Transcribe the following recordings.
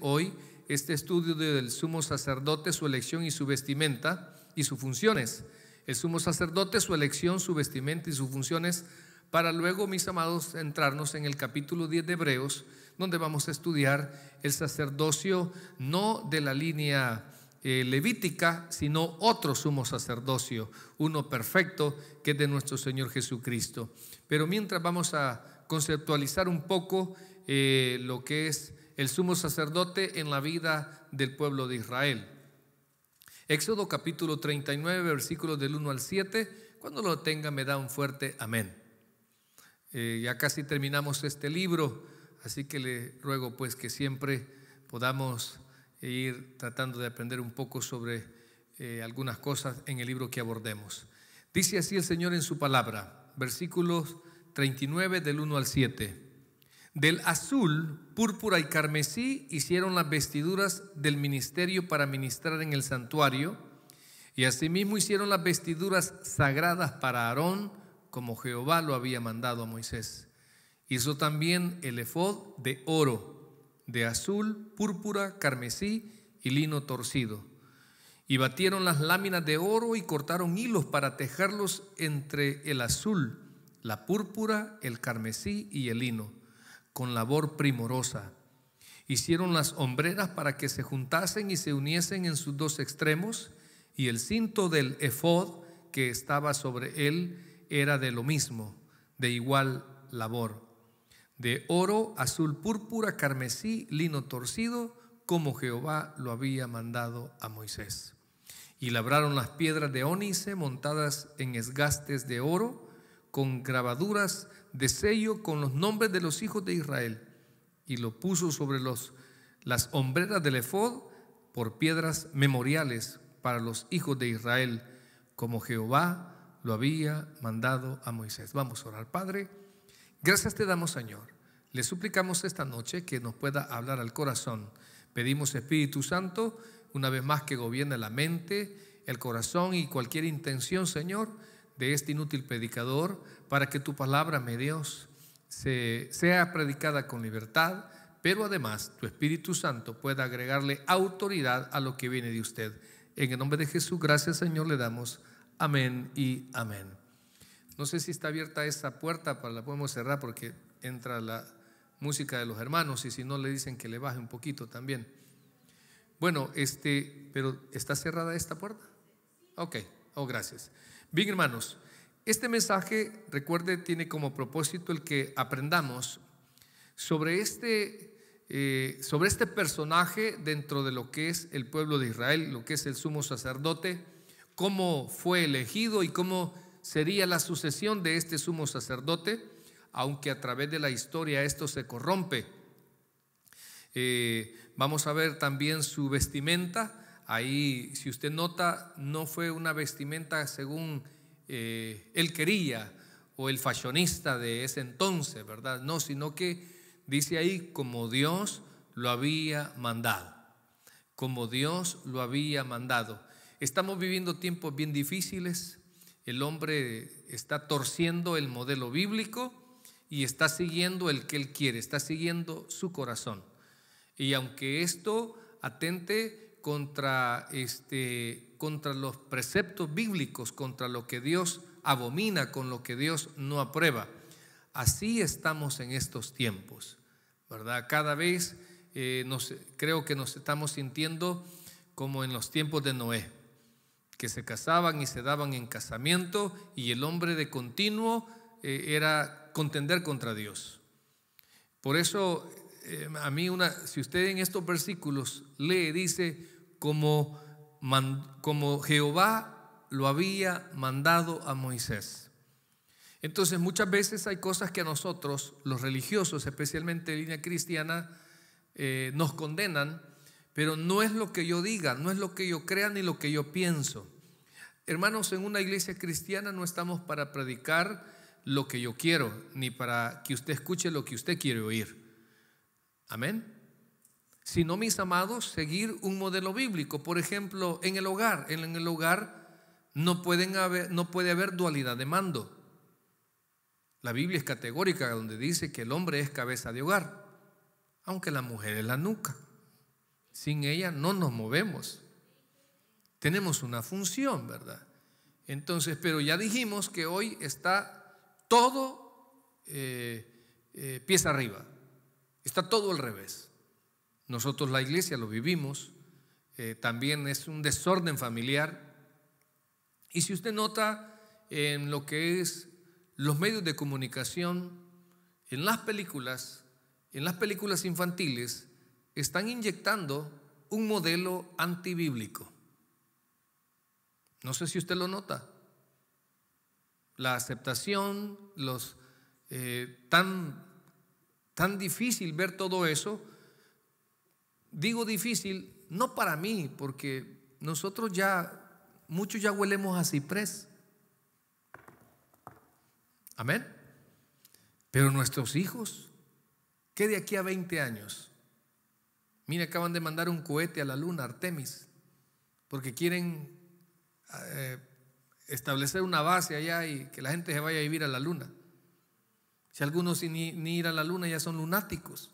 hoy este estudio del sumo sacerdote, su elección y su vestimenta y sus funciones. El sumo sacerdote, su elección, su vestimenta y sus funciones, para luego, mis amados, entrarnos en el capítulo 10 de Hebreos, donde vamos a estudiar el sacerdocio no de la línea eh, levítica, sino otro sumo sacerdocio, uno perfecto, que es de nuestro Señor Jesucristo. Pero mientras vamos a conceptualizar un poco eh, lo que es el sumo sacerdote en la vida del pueblo de Israel. Éxodo capítulo 39, versículos del 1 al 7. Cuando lo tenga me da un fuerte amén. Eh, ya casi terminamos este libro, así que le ruego pues que siempre podamos ir tratando de aprender un poco sobre eh, algunas cosas en el libro que abordemos. Dice así el Señor en su palabra, versículos 39 del 1 al 7. Del azul, púrpura y carmesí hicieron las vestiduras del ministerio para ministrar en el santuario, y asimismo hicieron las vestiduras sagradas para Aarón, como Jehová lo había mandado a Moisés. Hizo también el efod de oro, de azul, púrpura, carmesí y lino torcido. Y batieron las láminas de oro y cortaron hilos para tejerlos entre el azul, la púrpura, el carmesí y el lino con labor primorosa. Hicieron las hombreras para que se juntasen y se uniesen en sus dos extremos, y el cinto del efod que estaba sobre él era de lo mismo, de igual labor, de oro, azul, púrpura, carmesí, lino torcido, como Jehová lo había mandado a Moisés. Y labraron las piedras de ónice montadas en esgastes de oro, con grabaduras de sello con los nombres de los hijos de Israel y lo puso sobre los, las hombreras del efod por piedras memoriales para los hijos de Israel, como Jehová lo había mandado a Moisés. Vamos a orar, Padre. Gracias te damos, Señor. Le suplicamos esta noche que nos pueda hablar al corazón. Pedimos, Espíritu Santo, una vez más que gobierne la mente, el corazón y cualquier intención, Señor de este inútil predicador, para que tu palabra, mi Dios, se, sea predicada con libertad, pero además tu Espíritu Santo pueda agregarle autoridad a lo que viene de usted. En el nombre de Jesús, gracias Señor, le damos amén y amén. No sé si está abierta esta puerta, para pues la podemos cerrar porque entra la música de los hermanos y si no le dicen que le baje un poquito también. Bueno, este, pero ¿está cerrada esta puerta? Ok, oh, gracias. Bien, hermanos, este mensaje, recuerde, tiene como propósito el que aprendamos sobre este, eh, sobre este personaje dentro de lo que es el pueblo de Israel, lo que es el sumo sacerdote, cómo fue elegido y cómo sería la sucesión de este sumo sacerdote, aunque a través de la historia esto se corrompe. Eh, vamos a ver también su vestimenta, Ahí, si usted nota, no fue una vestimenta según eh, él quería o el fashionista de ese entonces, ¿verdad? No, sino que dice ahí como Dios lo había mandado, como Dios lo había mandado. Estamos viviendo tiempos bien difíciles, el hombre está torciendo el modelo bíblico y está siguiendo el que él quiere, está siguiendo su corazón. Y aunque esto atente contra, este, contra los preceptos bíblicos, contra lo que Dios abomina, con lo que Dios no aprueba. Así estamos en estos tiempos, ¿verdad? Cada vez eh, nos, creo que nos estamos sintiendo como en los tiempos de Noé, que se casaban y se daban en casamiento y el hombre de continuo eh, era contender contra Dios. Por eso eh, a mí una, si usted en estos versículos lee, dice, como, como Jehová lo había mandado a Moisés. Entonces muchas veces hay cosas que a nosotros, los religiosos, especialmente de línea cristiana, eh, nos condenan, pero no es lo que yo diga, no es lo que yo crea ni lo que yo pienso. Hermanos, en una iglesia cristiana no estamos para predicar lo que yo quiero, ni para que usted escuche lo que usted quiere oír. Amén sino, mis amados, seguir un modelo bíblico. Por ejemplo, en el hogar, en el hogar no, pueden haber, no puede haber dualidad de mando. La Biblia es categórica donde dice que el hombre es cabeza de hogar, aunque la mujer es la nuca. Sin ella no nos movemos. Tenemos una función, ¿verdad? Entonces, pero ya dijimos que hoy está todo eh, eh, pieza arriba, está todo al revés. Nosotros la iglesia lo vivimos, eh, también es un desorden familiar. Y si usted nota en lo que es los medios de comunicación, en las películas, en las películas infantiles, están inyectando un modelo antibíblico. No sé si usted lo nota. La aceptación, los, eh, tan, tan difícil ver todo eso, Digo difícil, no para mí, porque nosotros ya, muchos ya huelemos a ciprés. Amén. Pero nuestros hijos, que de aquí a 20 años? Mira, acaban de mandar un cohete a la luna, Artemis, porque quieren eh, establecer una base allá y que la gente se vaya a vivir a la luna. Si algunos ni ir a la luna ya son lunáticos.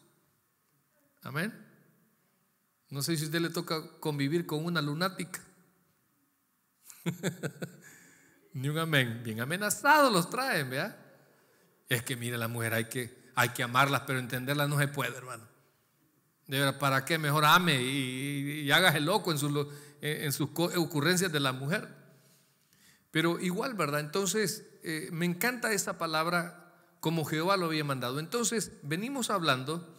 Amén. No sé si a usted le toca convivir con una lunática. Ni un amén. Bien amenazados los traen, ¿verdad? Es que mire, la mujer hay que, hay que amarlas, pero entenderlas no se puede, hermano. De verdad, ¿para qué? Mejor ame y, hagas el loco en, su, en sus ocurrencias de la mujer. Pero igual, ¿verdad? Entonces, eh, me encanta esa palabra como Jehová lo había mandado. Entonces, venimos hablando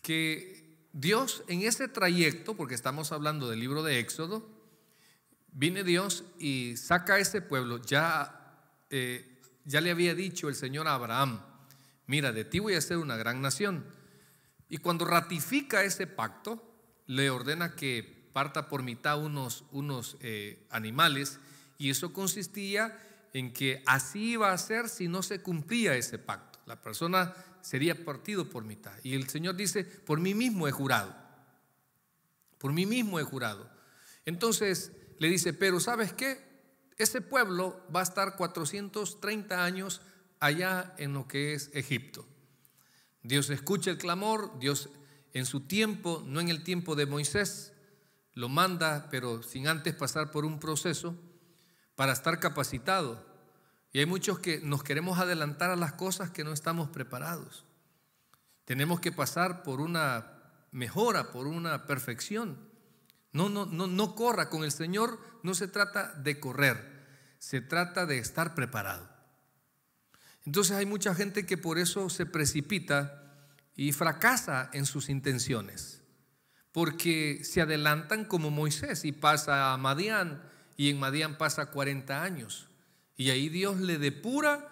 que Dios en ese trayecto, porque estamos hablando del libro de Éxodo, viene Dios y saca a ese pueblo. Ya, eh, ya le había dicho el Señor a Abraham, mira, de ti voy a ser una gran nación. Y cuando ratifica ese pacto, le ordena que parta por mitad unos, unos eh, animales y eso consistía en que así iba a ser si no se cumplía ese pacto. La persona sería partido por mitad. Y el Señor dice, por mí mismo he jurado. Por mí mismo he jurado. Entonces le dice, pero ¿sabes qué? Ese pueblo va a estar 430 años allá en lo que es Egipto. Dios escucha el clamor, Dios en su tiempo, no en el tiempo de Moisés, lo manda, pero sin antes pasar por un proceso para estar capacitado y hay muchos que nos queremos adelantar a las cosas que no estamos preparados. Tenemos que pasar por una mejora, por una perfección. No, no, no, no corra. Con el Señor no se trata de correr, se trata de estar preparado. Entonces hay mucha gente que por eso se precipita y fracasa en sus intenciones, porque se adelantan como Moisés y pasa a Madián, y en Madián pasa 40 años. Y ahí Dios le depura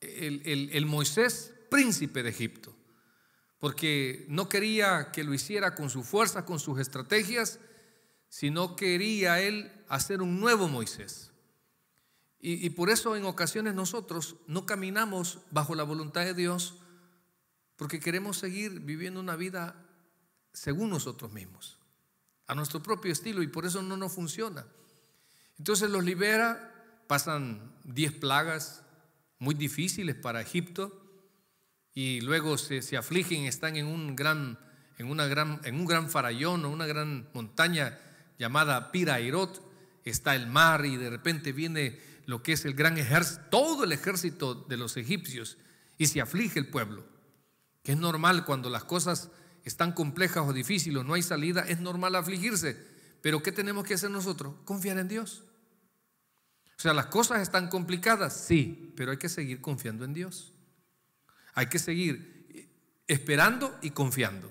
el, el, Moisés príncipe de Egipto, porque no quería que lo hiciera con su fuerza, con sus estrategias, sino quería él hacer un nuevo Moisés. Y, y, por eso en ocasiones nosotros no caminamos bajo la voluntad de Dios porque queremos seguir viviendo una vida según nosotros mismos, a nuestro propio estilo, y por eso no nos funciona. Entonces los libera pasan diez plagas muy difíciles para Egipto y luego se, se afligen, están en un gran, en una gran, en un gran farallón o una gran montaña llamada Pirairot, está el mar y de repente viene lo que es el gran ejército, todo el ejército de los egipcios y se aflige el pueblo. Que es normal cuando las cosas están complejas o difíciles, no hay salida, es normal afligirse. Pero ¿qué tenemos que hacer nosotros? Confiar en Dios. O sea, las cosas están complicadas, sí, pero hay que seguir confiando en Dios. Hay que seguir eh, esperando y confiando.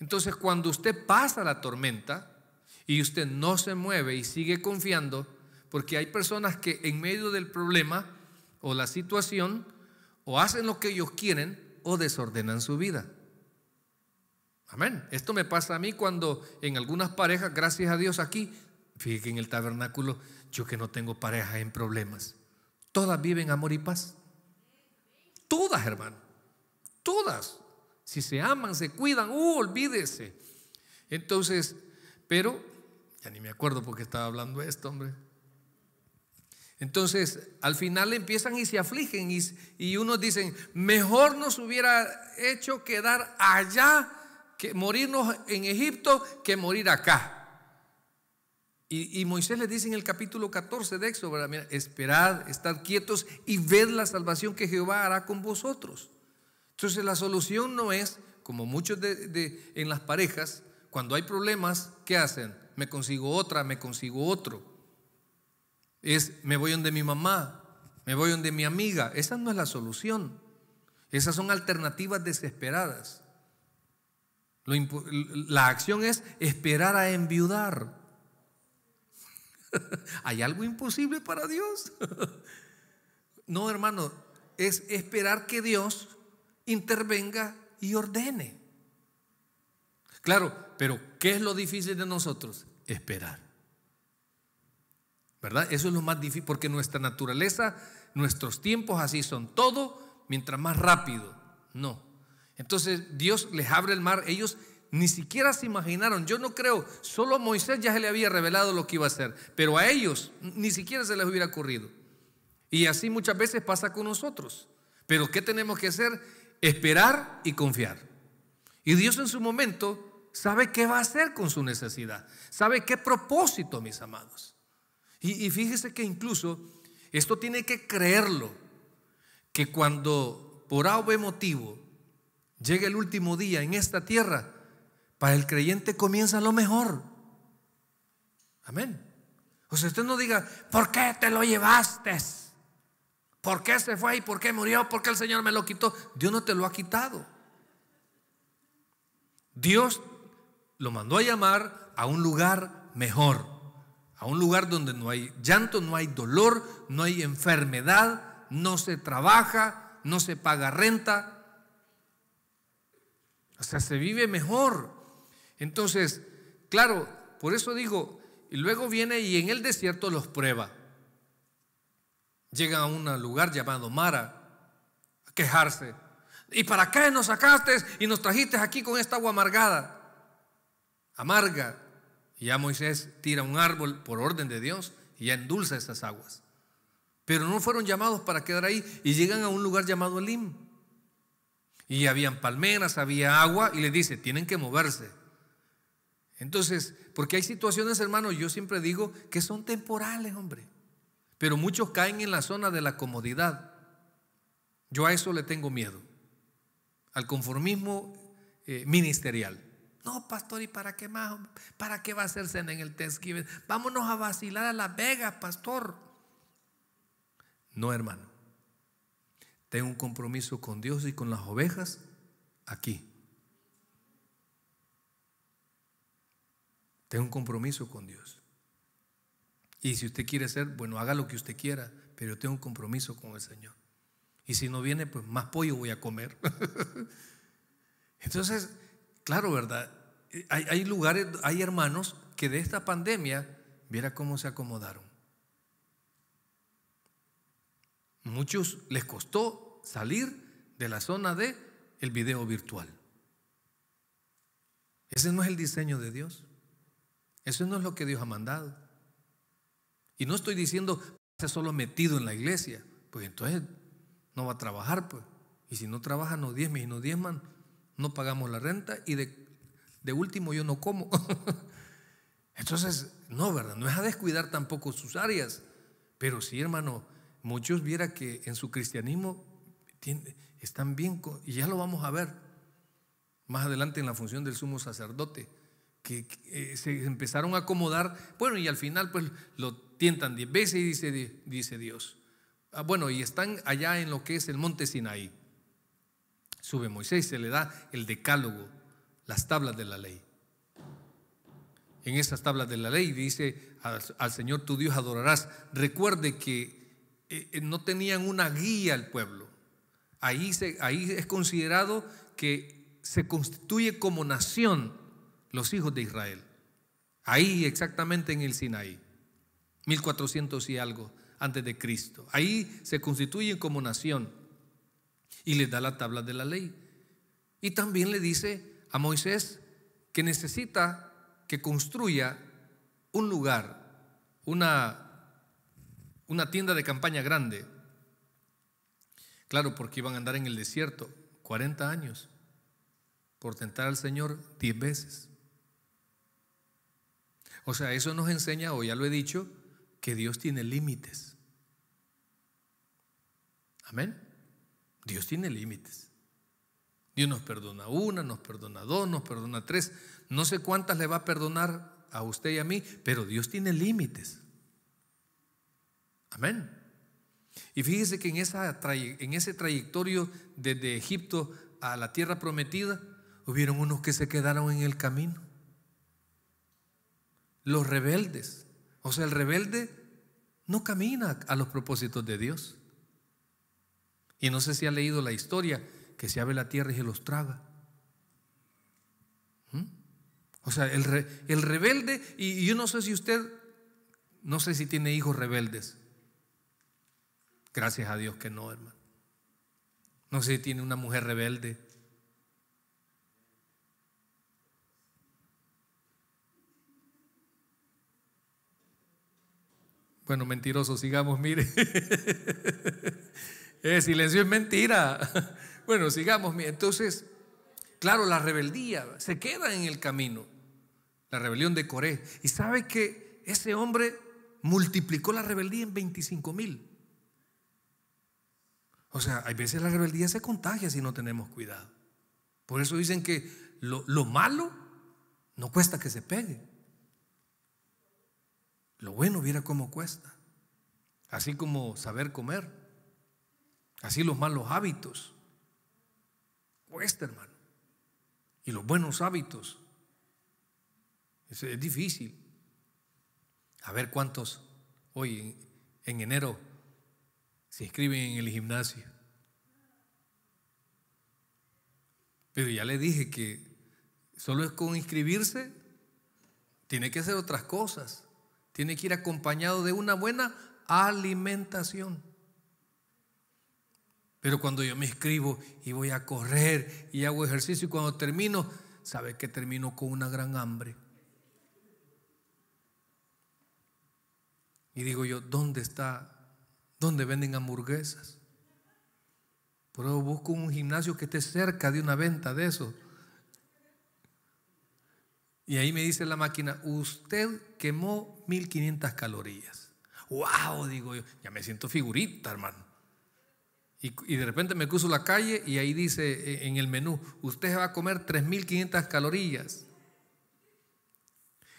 Entonces, cuando usted pasa la tormenta y usted no se mueve y sigue confiando, porque hay personas que en medio del problema o la situación o hacen lo que ellos quieren o desordenan su vida. Amén. Esto me pasa a mí cuando en algunas parejas, gracias a Dios aquí, fíjense en el tabernáculo, yo que no tengo pareja en problemas. Todas viven amor y paz. Todas, hermano. Todas. Si se aman, se cuidan, uh, olvídese. Entonces, pero, ya ni me acuerdo porque estaba hablando esto, hombre. Entonces, al final empiezan y se afligen y, y unos dicen, mejor nos hubiera hecho quedar allá que morirnos en Egipto que morir acá. Y, Moisés le dice en el capítulo 14 de Éxodo, esperad, estad quietos y ved la salvación que Jehová hará con vosotros. Entonces la solución no es, como muchos en las parejas, cuando hay problemas, ¿qué hacen? Me consigo otra, me consigo otro. Es, me voy donde mi mamá, me voy donde mi amiga. Esa no es la solución. Esas son alternativas desesperadas. la acción es esperar a enviudar. ¿Hay algo imposible para Dios? no, hermano, es esperar que Dios intervenga y ordene. Claro, pero ¿qué es lo difícil de nosotros? Esperar. ¿Verdad? Eso es lo más difícil, porque nuestra naturaleza, nuestros tiempos así son. Todo mientras más rápido. No. Entonces Dios les abre el mar, ellos ni siquiera se imaginaron, yo no creo, solo Moisés ya se le había revelado lo que iba a hacer, pero a ellos ni siquiera se les hubiera ocurrido. Y así muchas veces pasa con nosotros. Pero ¿qué tenemos que hacer? Esperar y confiar. Y Dios en su momento sabe qué va a hacer con su necesidad, sabe qué propósito, mis amados. Y, fíjese que incluso esto tiene que creerlo, que cuando por A o B motivo llega el último día en esta tierra, para el creyente comienza lo mejor. Amén. O sea, usted no diga, ¿por qué te lo llevaste? ¿Por qué se fue y por qué murió? ¿Por qué el Señor me lo quitó? Dios no te lo ha quitado. Dios lo mandó a llamar a un lugar mejor, a un lugar donde no hay llanto, no hay dolor, no hay enfermedad, no se trabaja, no se paga renta. O sea, se vive mejor. Entonces, claro, por eso digo, y luego viene y en el desierto los prueba. Llega a un lugar llamado Mara a quejarse. ¿Y para qué nos sacaste y nos trajiste aquí con esta agua amargada? Amarga. Y ya Moisés tira un árbol por orden de Dios y ya endulza esas aguas. Pero no fueron llamados para quedar ahí y llegan a un lugar llamado Elim. Y habían palmeras, había agua y le dice, tienen que moverse. Entonces, porque hay situaciones, hermano, yo siempre digo que son temporales, hombre. Pero muchos caen en la zona de la comodidad. Yo a eso le tengo miedo, al conformismo eh, ministerial. No, pastor, ¿y para qué más? ¿Para qué va a hacerse cena en el Thanksgiving? Vámonos a vacilar a Las Vegas, pastor. No, hermano. Tengo un compromiso con Dios y con las ovejas aquí. tengo un compromiso con Dios. Y si usted quiere ser bueno, haga lo que usted quiera, pero yo tengo un compromiso con el Señor. Y si no viene, pues más pollo voy a comer. Entonces, claro, ¿verdad? Hay, hay, lugares, hay hermanos que de esta pandemia, viera cómo se acomodaron. Muchos les costó salir de la zona de el video virtual. Ese no es el diseño de Dios. Eso no es lo que Dios ha mandado. Y no estoy diciendo que solo metido en la iglesia, pues entonces no va a trabajar, pues. Y si no trabaja, no diezme y no diezman, no pagamos la renta y de, de último yo no como. entonces, no, ¿verdad? No es a descuidar tampoco sus áreas. Pero sí, hermano, muchos viera que en su cristianismo están bien, y ya lo vamos a ver más adelante en la función del sumo sacerdote que, eh, se empezaron a acomodar. Bueno, y al final pues lo tientan diez veces y dice, dice Dios. Ah, bueno, y están allá en lo que es el monte Sinaí. Sube Moisés, se le da el decálogo, las tablas de la ley. En esas tablas de la ley dice, al, Señor tu Dios adorarás. Recuerde que eh, eh, no tenían una guía al pueblo. Ahí, ahí es considerado que se constituye como nación los hijos de Israel, ahí exactamente en el Sinaí, 1400 y algo antes de Cristo. Ahí se constituyen como nación y le da la tabla de la ley. Y también le dice a Moisés que necesita que construya un lugar, una, una tienda de campaña grande. Claro, porque iban a andar en el desierto 40 años por tentar al Señor 10 veces. O sea, eso nos enseña, o ya lo he dicho, que Dios tiene límites. Amén. Dios tiene límites. Dios nos perdona una, nos perdona dos, nos perdona tres. No sé cuántas le va a perdonar a usted y a mí, pero Dios tiene límites. Amén. Y fíjese que en, esa, en ese trayectorio desde Egipto a la tierra prometida, hubieron unos que se quedaron en el camino los rebeldes. O sea, el rebelde no camina a los propósitos de Dios. Y no sé si ha leído la historia que se abre la tierra y se los traga. ¿Mm? O sea, el, rebelde, y yo no sé si usted, no sé si tiene hijos rebeldes. Gracias a Dios que no, hermano. No sé si tiene una mujer rebelde Bueno, mentiroso, sigamos, mire. Eh, silencio es mentira. Bueno, sigamos, mire. Entonces, claro, la rebeldía se queda en el camino. La rebelión de Coré. Y sabe que ese hombre multiplicó la rebeldía en 25 mil. O sea, hay veces la rebeldía se contagia si no tenemos cuidado. Por eso dicen que lo malo no cuesta que se pegue. Lo bueno, viera cómo cuesta. Así como saber comer. Así los malos hábitos. Cuesta, hermano. Y los buenos hábitos. es difícil. A ver cuántos hoy en enero se inscriben en el gimnasio. Pero ya le dije que solo es con inscribirse, tiene que hacer otras cosas. Tiene que ir acompañado de una buena alimentación. Pero cuando yo me escribo y voy a correr y hago ejercicio y cuando termino, sabe que termino con una gran hambre. Y digo yo, ¿dónde está? ¿Dónde venden hamburguesas? Pero busco un gimnasio que esté cerca de una venta de eso y ahí me dice la máquina, usted quemó 1500 calorías. ¡Wow! Digo yo, ya me siento figurita, hermano. Y, de repente me cruzo la calle y ahí dice eh, en el menú, usted va a comer 3500 calorías.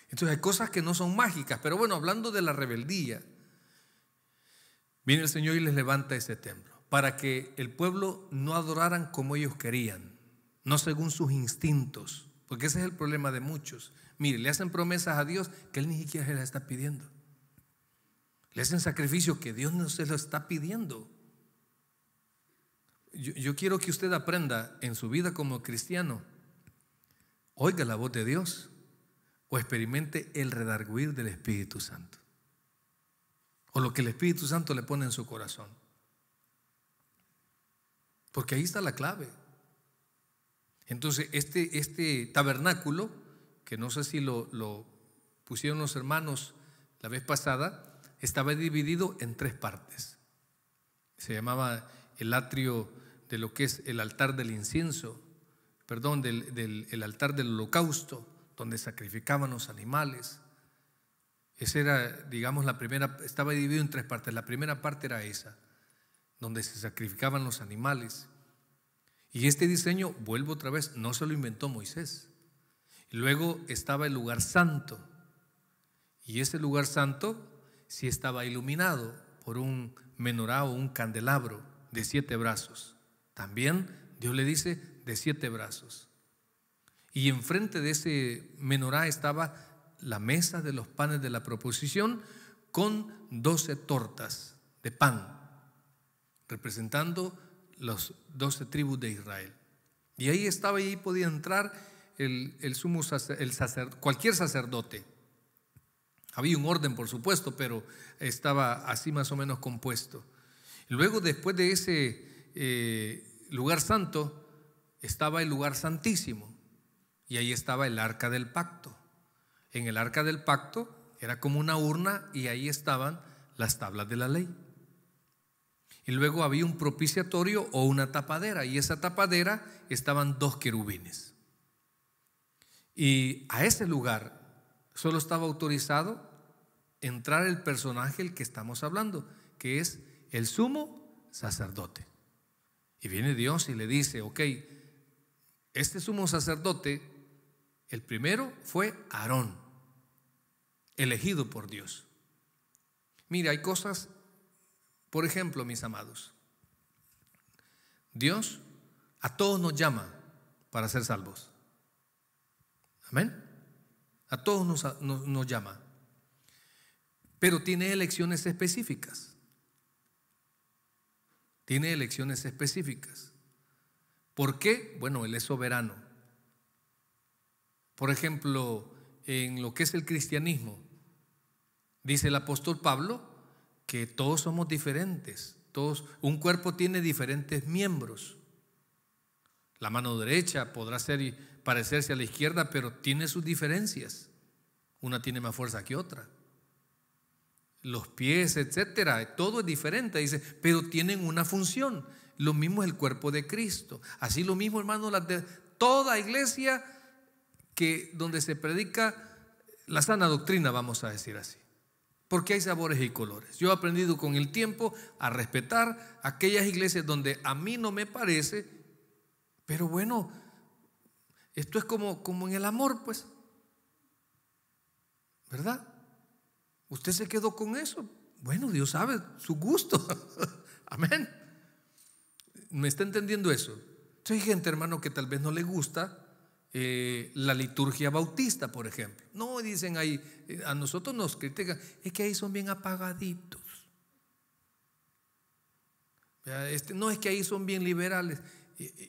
Entonces hay cosas que no son mágicas, pero bueno, hablando de la rebeldía, viene el Señor y les levanta ese templo, para que el pueblo no adoraran como ellos querían, no según sus instintos, porque ese es el problema de muchos. Mire, le hacen promesas a Dios que Él ni siquiera se las está pidiendo. Le hacen sacrificio que Dios no se lo está pidiendo. Yo, yo quiero que usted aprenda en su vida como cristiano. Oiga la voz de Dios o experimente el redarguir del Espíritu Santo. O lo que el Espíritu Santo le pone en su corazón. Porque ahí está la clave. Entonces, este, este tabernáculo, que no sé si lo, pusieron los hermanos la vez pasada, estaba dividido en tres partes. Se llamaba el atrio de lo que es el altar del incienso, perdón, del, altar del holocausto, donde sacrificaban los animales. Esa era, digamos, la primera, estaba dividido en tres partes. La primera parte era esa, donde se sacrificaban los animales. Y este diseño, vuelvo otra vez, no se lo inventó Moisés. Luego estaba el lugar santo. Y ese lugar santo si estaba iluminado por un menorá o un candelabro de siete brazos. También Dios le dice de siete brazos. Y enfrente de ese menorá estaba la mesa de los panes de la proposición con doce tortas de pan, representando los doce tribus de Israel. Y ahí estaba y ahí podía entrar el, el el cualquier sacerdote. Había un orden, por supuesto, pero estaba así más o menos compuesto. Luego, después de ese eh, lugar santo, estaba el lugar santísimo. Y ahí estaba el arca del pacto. En el arca del pacto era como una urna y ahí estaban las tablas de la ley. Y luego había un propiciatorio o una tapadera, y esa tapadera estaban dos querubines. Y a ese lugar solo estaba autorizado entrar el personaje el que estamos hablando, que es el sumo sacerdote. Y viene Dios y le dice, ok, este sumo sacerdote, el primero fue Aarón, elegido por Dios. Mira, hay cosas por ejemplo, mis amados, Dios a todos nos llama para ser salvos. Amén. A todos nos, llama. Pero tiene elecciones específicas. Tiene elecciones específicas. ¿Por qué? Bueno, Él es soberano. Por ejemplo, en lo que es el cristianismo, dice el apóstol Pablo, que todos somos diferentes. Todos, un cuerpo tiene diferentes miembros. La mano derecha podrá parecerse a la izquierda, pero tiene sus diferencias. Una tiene más fuerza que otra. Los pies, etcétera, todo es diferente, dice, pero tienen una función. Lo mismo es el cuerpo de Cristo. Así lo mismo, hermanos, de toda iglesia que donde se predica la sana doctrina, vamos a decir así porque hay sabores y colores. Yo he aprendido con el tiempo a respetar aquellas iglesias donde a mí no me parece, pero bueno, esto es como, como en el amor, pues. ¿Verdad? Usted se quedó con eso. Bueno, Dios sabe su gusto. Amén. ¿Me está entendiendo eso? Hay gente, hermano, que tal vez no le gusta eh, la liturgia bautista, por ejemplo. No, dicen ahí, eh, a nosotros nos critican, es que ahí son bien apagaditos. Este, no es que ahí son bien liberales.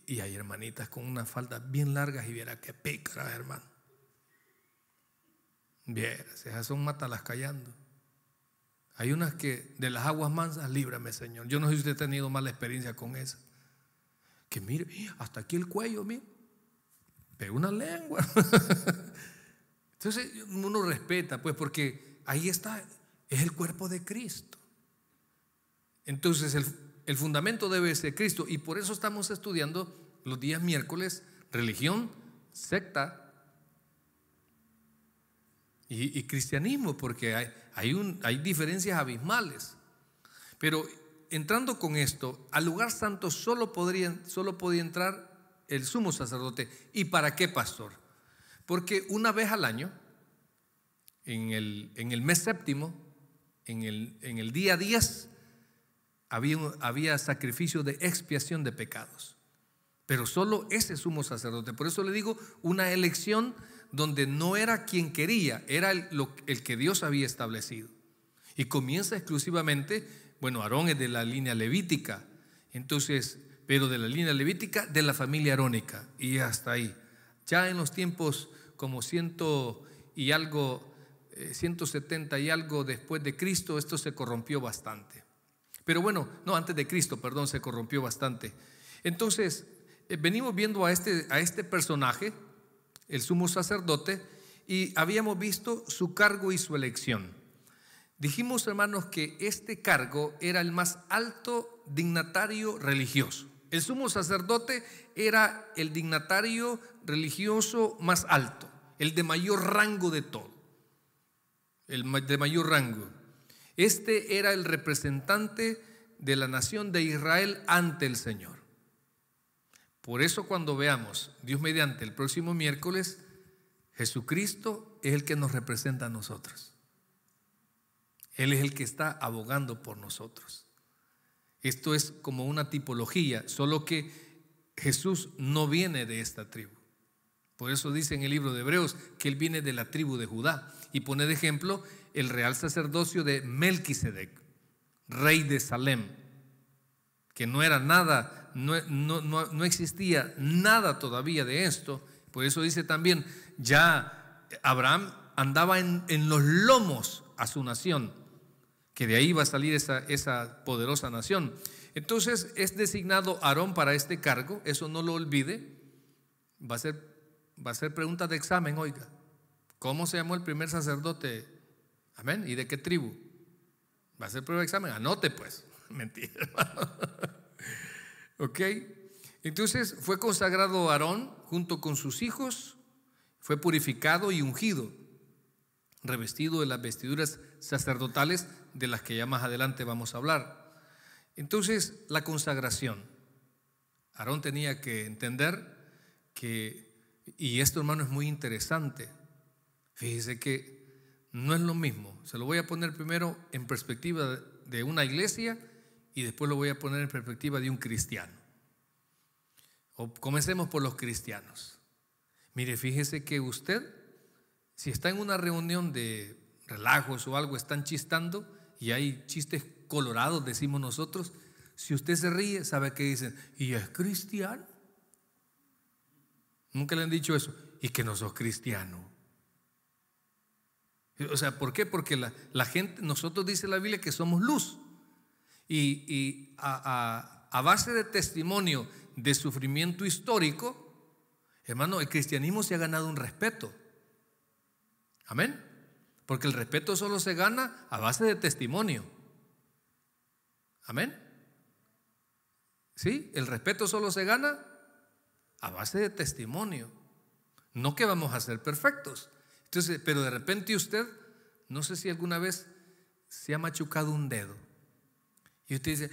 Y, hay hermanitas con unas faldas bien largas y viera que pícaras, hermano. Viera, esas son matalas callando. Hay unas que de las aguas mansas, líbrame, Señor. Yo no sé si usted ha tenido mala experiencia con esa. Que mire, hasta aquí el cuello, mire una lengua. Entonces uno respeta, pues, porque ahí está, es el cuerpo de Cristo. Entonces el, fundamento debe ser Cristo y por eso estamos estudiando los días miércoles religión, secta y, cristianismo, porque hay, hay, hay diferencias abismales. Pero entrando con esto, al lugar santo solo, podrían, solo podía entrar el sumo sacerdote. ¿Y para qué, pastor? Porque una vez al año, en el, en el mes séptimo, en el, en el día 10, había, había sacrificio de expiación de pecados. Pero solo ese sumo sacerdote. Por eso le digo una elección donde no era quien quería, era el, el que Dios había establecido. Y comienza exclusivamente, bueno, Aarón es de la línea levítica. Entonces, pero de la línea levítica de la familia arónica y hasta ahí. Ya en los tiempos como ciento y algo, 170 eh, y algo después de Cristo, esto se corrompió bastante. Pero bueno, no, antes de Cristo, perdón, se corrompió bastante. Entonces, eh, venimos viendo a este, a este personaje, el sumo sacerdote, y habíamos visto su cargo y su elección. Dijimos, hermanos, que este cargo era el más alto dignatario religioso. El sumo sacerdote era el dignatario religioso más alto, el de mayor rango de todo, el de mayor rango. Este era el representante de la nación de Israel ante el Señor. Por eso cuando veamos, Dios mediante, el próximo miércoles, Jesucristo es el que nos representa a nosotros. Él es el que está abogando por nosotros. Esto es como una tipología, solo que Jesús no viene de esta tribu. Por eso dice en el libro de Hebreos que él viene de la tribu de Judá y pone de ejemplo el real sacerdocio de Melquisedec, rey de Salem, que no era nada, no, existía nada todavía de esto. Por eso dice también, ya Abraham andaba en, en los lomos a su nación que de ahí va a salir esa, esa poderosa nación. Entonces es designado Aarón para este cargo, eso no lo olvide. Va a ser, va a ser pregunta de examen, oiga. ¿Cómo se llamó el primer sacerdote? Amén. ¿Y de qué tribu? Va a ser prueba de examen. Anote pues. Mentira. ok. Entonces fue consagrado Aarón junto con sus hijos, fue purificado y ungido, revestido de las vestiduras sacerdotales de las que ya más adelante vamos a hablar. Entonces, la consagración. Aarón tenía que entender que, y esto hermano es muy interesante, fíjese que no es lo mismo. Se lo voy a poner primero en perspectiva de una iglesia y después lo voy a poner en perspectiva de un cristiano. O comencemos por los cristianos. Mire, fíjese que usted, si está en una reunión de relajos o algo, están chistando, y hay chistes colorados, decimos nosotros. Si usted se ríe, sabe que dicen, ¿y es cristiano? Nunca le han dicho eso. Y que no sos cristiano. O sea, ¿por qué? Porque la, gente, nosotros dice la Biblia que somos luz. Y, a, a base de testimonio de sufrimiento histórico, hermano, el cristianismo se ha ganado un respeto. Amén. Porque el respeto solo se gana a base de testimonio. Amén. ¿Sí? El respeto solo se gana a base de testimonio. No que vamos a ser perfectos. Entonces, pero de repente usted, no sé si alguna vez se ha machucado un dedo. Y usted dice,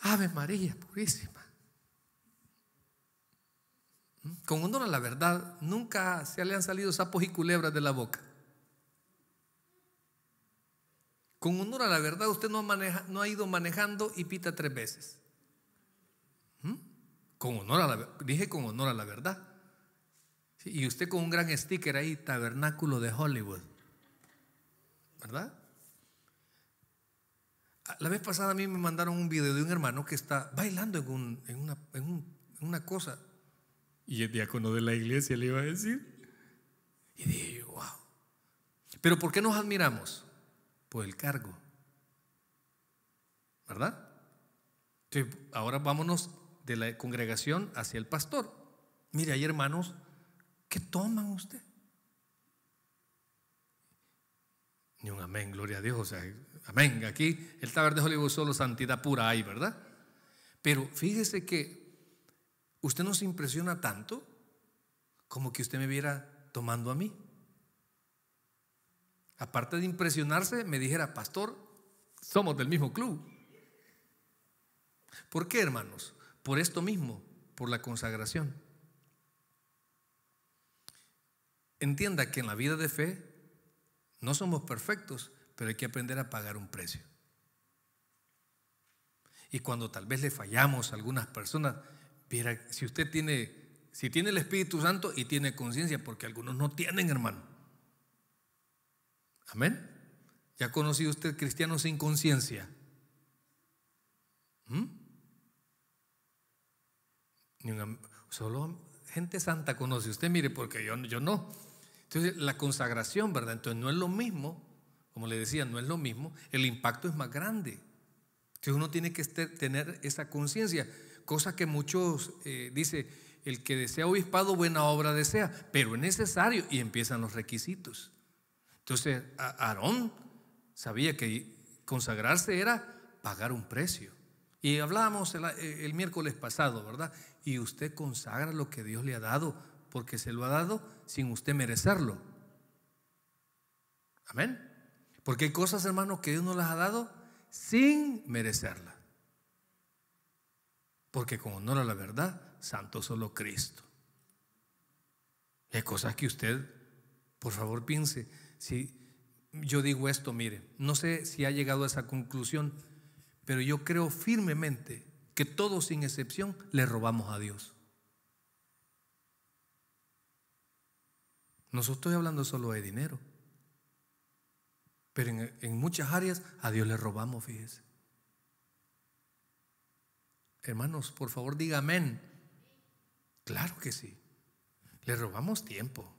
¡Ah! Ave María, purísima. ¿Mm? Con honor la verdad, nunca se le han salido sapos y culebras de la boca. Con honor a la verdad, usted no, no ha ido manejando y pita tres veces. ¿Mm? Con honor a la dije con honor a la verdad. y usted con un gran sticker ahí, tabernáculo de Hollywood. ¿Verdad? Ah, la vez pasada a mí me mandaron un video de un hermano que está bailando en, una, cosa. Y el diácono de la iglesia le iba a decir. Y dije, wow. Pero ¿por qué nos admiramos? por el cargo. ¿Verdad? Entonces, ahora vámonos de la congregación hacia el pastor. Mire, ahí, hermanos ¿qué toman usted. Ni un amén, gloria a Dios. O sea, amén. Aquí el tabernáculo de Hollywood solo santidad pura hay, ¿verdad? Pero fíjese que usted no se impresiona tanto como que usted me viera tomando a mí aparte de impresionarse, me dijera, pastor, somos del mismo club. ¿Por qué, hermanos? Por esto mismo, por la consagración. Entienda que en la vida de fe no somos perfectos, pero hay que aprender a pagar un precio. Y cuando tal vez le fallamos a algunas personas, mira, si usted tiene, si tiene el Espíritu Santo y tiene conciencia, porque algunos no tienen, hermano. Amén. ¿Ya ha conocido usted cristiano sin conciencia? ¿Mm? Solo gente santa conoce usted, mire, porque yo, yo no. Entonces, la consagración, ¿verdad? Entonces, no es lo mismo, como le decía, no es lo mismo, el impacto es más grande. Entonces, uno tiene que este, tener esa conciencia, cosa que muchos, eh, dice, el que desea obispado, buena obra desea, pero es necesario y empiezan los requisitos. Entonces, Aarón sabía que consagrarse era pagar un precio. Y hablábamos e, el, miércoles pasado, ¿verdad? Y usted consagra lo que Dios le ha dado, porque se lo ha dado sin usted merecerlo. Amén. Porque hay cosas, hermanos, que Dios no las ha dado sin merecerla Porque con honor a la verdad, santo solo Cristo. hay cosas que usted, por favor, piense, si yo digo esto, mire, no sé si ha llegado a esa conclusión, pero yo creo firmemente que todos sin excepción le robamos a Dios. No estoy hablando solo de dinero, pero en, muchas áreas a Dios le robamos, fíjese. Hermanos, por favor, diga amén. Claro que sí. Le robamos tiempo.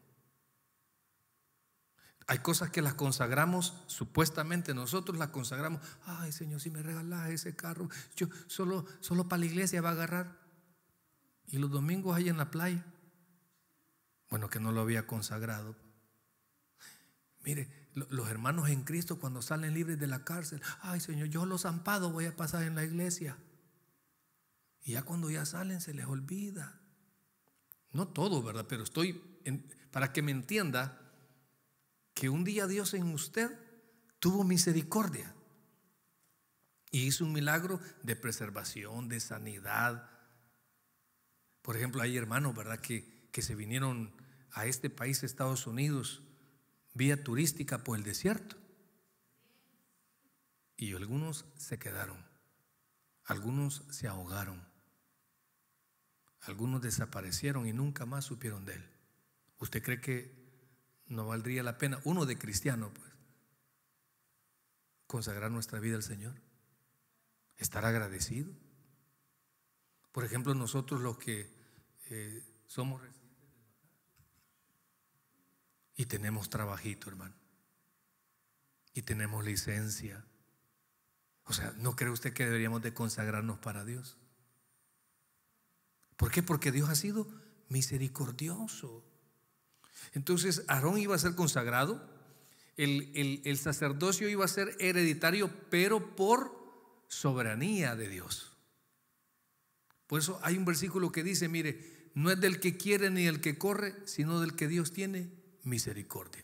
Hay cosas que las consagramos, supuestamente nosotros las consagramos. Ay, Señor, si me regalas ese carro, yo solo, solo para la iglesia va a agarrar. Y los domingos ahí en la playa. Bueno, que no lo había consagrado. Mire, los hermanos en Cristo cuando salen libres de la cárcel, ay Señor, yo los zampado voy a pasar en la iglesia. Y ya cuando ya salen se les olvida. No todo, ¿verdad? Pero estoy, para que me entienda, que un día Dios en usted tuvo misericordia y hizo un milagro de preservación, de sanidad. Por ejemplo, hay hermanos, ¿verdad?, que, que se vinieron a este país, Estados Unidos, vía turística por el desierto. Y algunos se quedaron, algunos se ahogaron, algunos desaparecieron y nunca más supieron de él. ¿Usted cree que no valdría la pena, uno de cristiano, pues, consagrar nuestra vida al Señor, estar agradecido. Por ejemplo, nosotros los que eh, somos y tenemos trabajito, hermano, y tenemos licencia. O sea, ¿no cree usted que deberíamos de consagrarnos para Dios? ¿Por qué? Porque Dios ha sido misericordioso. Entonces Aarón iba a ser consagrado, el, sacerdocio iba a ser hereditario, pero por soberanía de Dios. Por eso hay un versículo que dice, mire, no es del que quiere ni el que corre, sino del que Dios tiene misericordia.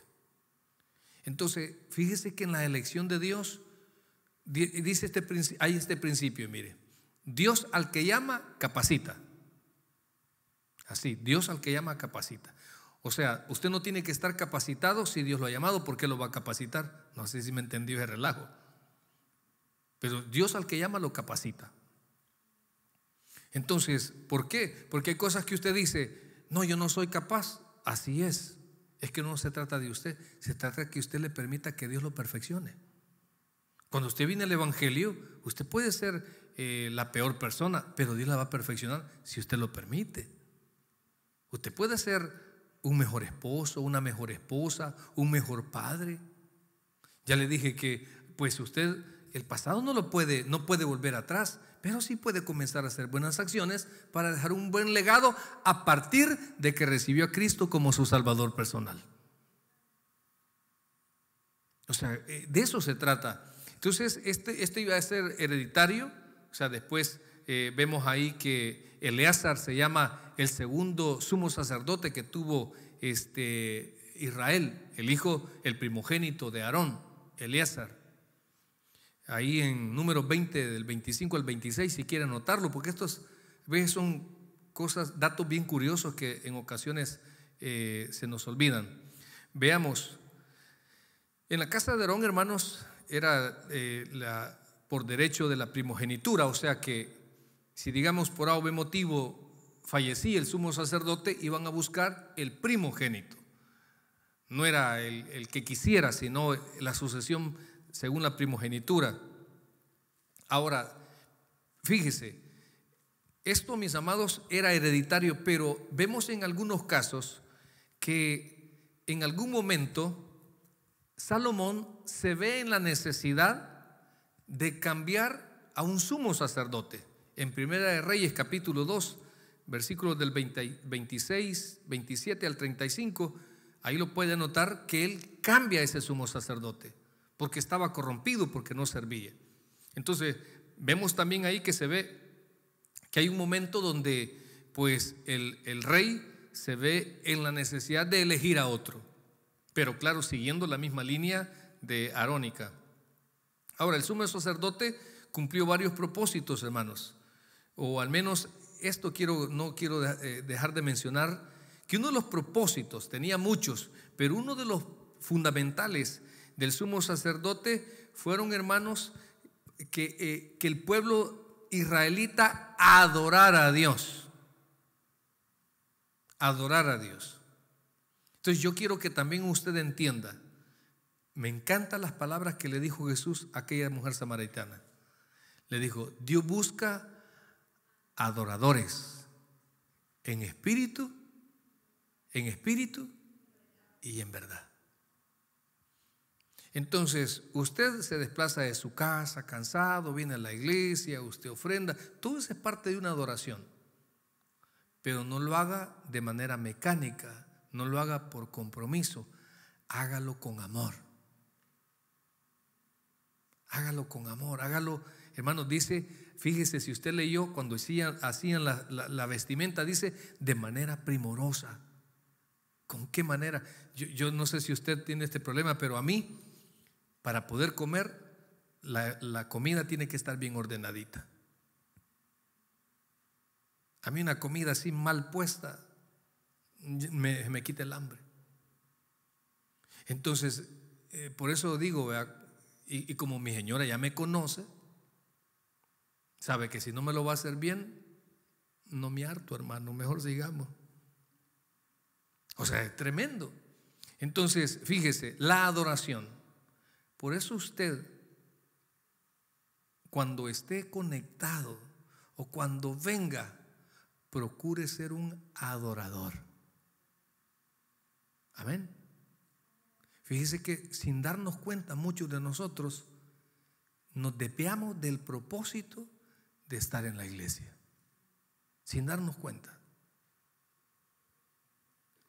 Entonces, fíjese que en la elección de Dios dice este, hay este principio, mire, Dios al que llama capacita. Así, Dios al que llama capacita. O sea, usted no tiene que estar capacitado si Dios lo ha llamado, ¿por qué lo va a capacitar? No sé si me entendió ese relajo. Pero Dios al que llama lo capacita. Entonces, ¿por qué? Porque hay cosas que usted dice, no, yo no soy capaz. Así es. Es que no se trata de usted, se trata de que usted le permita que Dios lo perfeccione. Cuando usted viene al Evangelio, usted puede ser eh, la peor persona, pero Dios la va a perfeccionar si usted lo permite. Usted puede ser un mejor esposo, una mejor esposa, un mejor padre. Ya le dije que, pues usted, el pasado no lo puede, no puede volver atrás, pero sí puede comenzar a hacer buenas acciones para dejar un buen legado a partir de que recibió a Cristo como su Salvador personal. O sea, eh, de eso se trata. Entonces, este, este, iba a ser hereditario, o sea, después eh, vemos ahí que Eleazar se llama el segundo sumo sacerdote que tuvo este Israel, el hijo, el primogénito de Aarón, Eleazar. Ahí en números 20, del 25 al 26, si quiere anotarlo, porque estos veces son cosas, datos bien curiosos que en ocasiones eh, se nos olvidan. Veamos, en la casa de Aarón, hermanos, era eh, la, por derecho de la primogenitura, o sea que si digamos por A o motivo fallecía el sumo sacerdote, iban a buscar el primogénito. No era el, el que quisiera, sino la sucesión según la primogenitura. Ahora, fíjese, esto, mis amados, era hereditario, pero vemos en algunos casos que en algún momento Salomón se ve en la necesidad de cambiar a un sumo sacerdote. En Primera de Reyes capítulo 2, versículos del 26, 27 al 35, ahí lo puede notar que él cambia ese sumo sacerdote, porque estaba corrompido, porque no servía. Entonces, vemos también ahí que se ve que hay un momento donde pues el, el rey se ve en la necesidad de elegir a otro, pero claro, siguiendo la misma línea de Arónica. Ahora, el sumo sacerdote cumplió varios propósitos, hermanos, o al menos esto quiero, no quiero eh, dejar de mencionar, que uno de los propósitos, tenía muchos, pero uno de los fundamentales del sumo sacerdote fueron, hermanos, que, eh, que el pueblo israelita adorara a Dios. Adorar a Dios. Entonces yo quiero que también usted entienda. Me encantan las palabras que le dijo Jesús a aquella mujer samaritana. Le dijo, Dios busca adoradores en espíritu, en espíritu y en verdad. Entonces, usted se desplaza de su casa cansado, viene a la iglesia, usted ofrenda, todo eso es parte de una adoración. Pero no lo haga de manera mecánica, no lo haga por compromiso, hágalo con amor. Hágalo con amor, hágalo, hermanos, dice, fíjese si usted leyó cuando hacían, la, vestimenta, dice, de manera primorosa. ¿Con qué manera? Yo, no sé si usted tiene este problema, pero a mí, para poder comer, la, comida tiene que estar bien ordenadita. A mí una comida así mal puesta me, quita el hambre. Entonces, eh, por eso digo, y, como mi señora ya me conoce, Sabe que si no me lo va a hacer bien, no me harto, hermano, mejor sigamos. O sea, es tremendo. Entonces, fíjese, la adoración. Por eso usted, cuando esté conectado o cuando venga, procure ser un adorador. Amén. Fíjese que sin darnos cuenta muchos de nosotros nos despeamos del propósito de estar en la iglesia, sin darnos cuenta.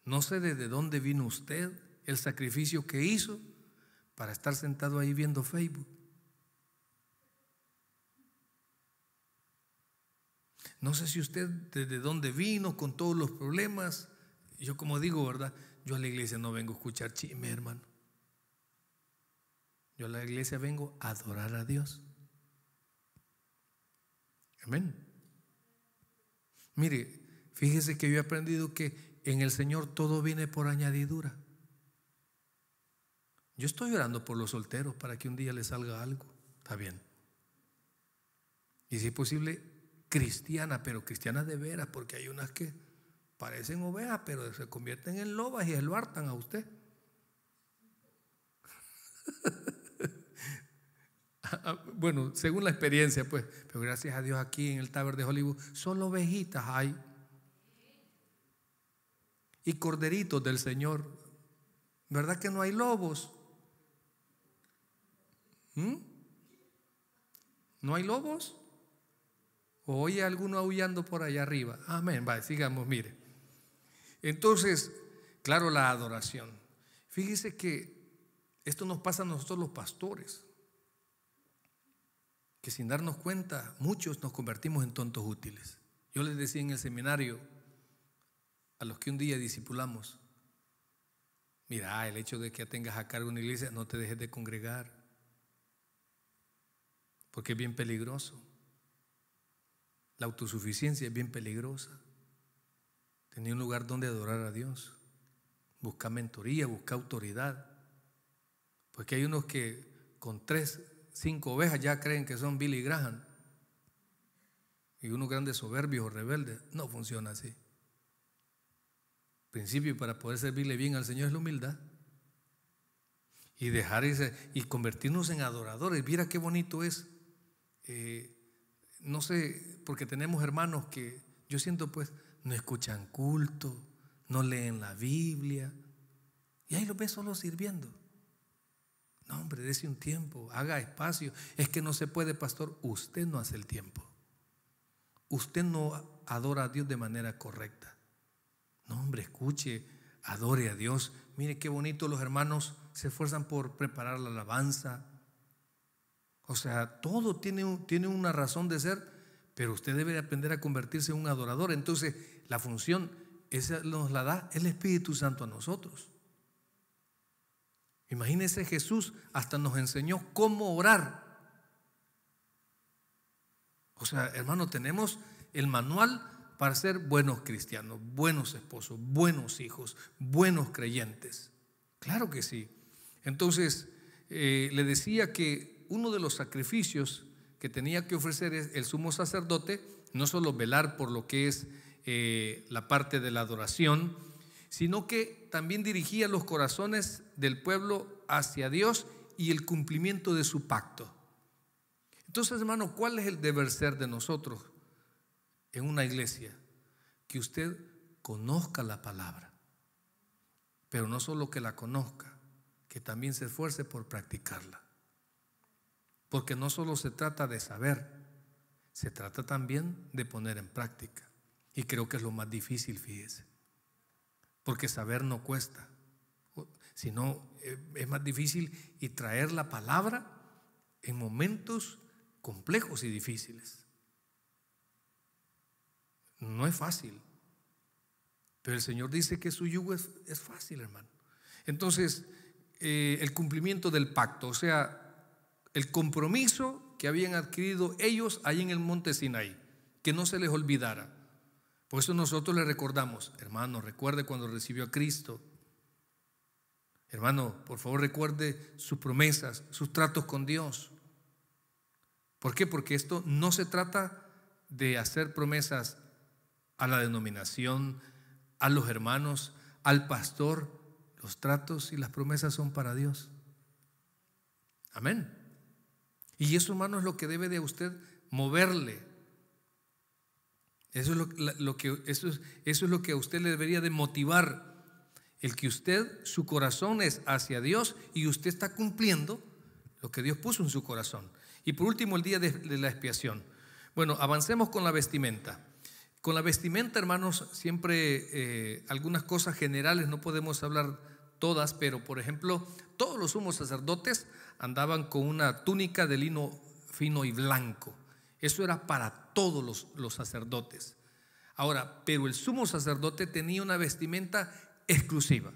No sé desde dónde vino usted, el sacrificio que hizo para estar sentado ahí viendo Facebook. No sé si usted desde dónde vino con todos los problemas. Yo como digo, ¿verdad? Yo a la iglesia no vengo a escuchar chisme, hermano. Yo a la iglesia vengo a adorar a Dios. Amén. Mire, fíjese que yo he aprendido que en el Señor todo viene por añadidura. Yo estoy orando por los solteros para que un día les salga algo. Está bien. Y si es posible, cristiana, pero cristiana de veras, porque hay unas que parecen ovejas, pero se convierten en lobas y lo hartan a usted. Ah, ah, bueno, según la experiencia, pues, pero gracias a Dios aquí en el Taber de Hollywood, solo ovejitas hay. Y corderitos del Señor. ¿Verdad que no hay lobos? ¿Mm? ¿No hay lobos? ¿O oye alguno aullando por allá arriba? Amén, va sigamos, mire. Entonces, claro, la adoración. Fíjese que esto nos pasa a nosotros los pastores sin darnos cuenta muchos nos convertimos en tontos útiles. Yo les decía en el seminario a los que un día discipulamos, mira, el hecho de que tengas a cargo una iglesia, no te dejes de congregar, porque es bien peligroso. La autosuficiencia es bien peligrosa. Tenía un lugar donde adorar a Dios. Busca mentoría, busca autoridad. Porque hay unos que con tres cinco ovejas ya creen que son Billy Graham. Y unos grandes soberbios o rebeldes. No funciona así. principio para poder servirle bien al Señor es la humildad. Y dejar y convertirnos en adoradores. Mira qué bonito es. Eh, no sé, porque tenemos hermanos que yo siento pues no escuchan culto, no leen la Biblia. Y ahí los ves solo sirviendo. No, hombre, dése un tiempo, haga espacio. Es que no se puede, pastor. Usted no hace el tiempo. Usted no adora a Dios de manera correcta. No, hombre, escuche, adore a Dios. Mire qué bonito los hermanos se esfuerzan por preparar la alabanza. O sea, todo tiene, tiene una razón de ser, pero usted debe aprender a convertirse en un adorador. Entonces, la función, esa nos la da el Espíritu Santo a nosotros. Imagínense Jesús hasta nos enseñó cómo orar. O sea, hermano, tenemos el manual para ser buenos cristianos, buenos esposos, buenos hijos, buenos creyentes. Claro que sí. Entonces, eh, le decía que uno de los sacrificios que tenía que ofrecer el sumo sacerdote, no solo velar por lo que es eh, la parte de la adoración, sino que también dirigía los corazones del pueblo hacia Dios y el cumplimiento de su pacto. Entonces, hermano, ¿cuál es el deber ser de nosotros en una iglesia? Que usted conozca la palabra, pero no solo que la conozca, que también se esfuerce por practicarla. Porque no solo se trata de saber, se trata también de poner en práctica. Y creo que es lo más difícil, fíjese porque saber no cuesta, sino eh, es más difícil y traer la palabra en momentos complejos y difíciles. No es fácil, pero el Señor dice que su yugo es, fácil, hermano. Entonces, eh, el cumplimiento del pacto, o sea, el compromiso que habían adquirido ellos ahí en el monte Sinaí, que no se les olvidara. Por eso nosotros le recordamos, hermano, recuerde cuando recibió a Cristo. Hermano, por favor recuerde sus promesas, sus tratos con Dios. ¿Por qué? Porque esto no se trata de hacer promesas a la denominación, a los hermanos, al pastor. Los tratos y las promesas son para Dios. Amén. Y eso, hermano, es lo que debe de usted moverle eso es lo, que, eso es, lo que a usted le debería de motivar. El que usted, su corazón es hacia Dios y usted está cumpliendo lo que Dios puso en su corazón. Y por último, el día de, la expiación. Bueno, avancemos con la vestimenta. Con la vestimenta, hermanos, siempre eh, algunas cosas generales, no podemos hablar todas, pero por ejemplo, todos los sumos sacerdotes andaban con una túnica de lino fino y blanco. Eso era para todos los, sacerdotes. Ahora, pero el sumo sacerdote tenía una vestimenta exclusiva,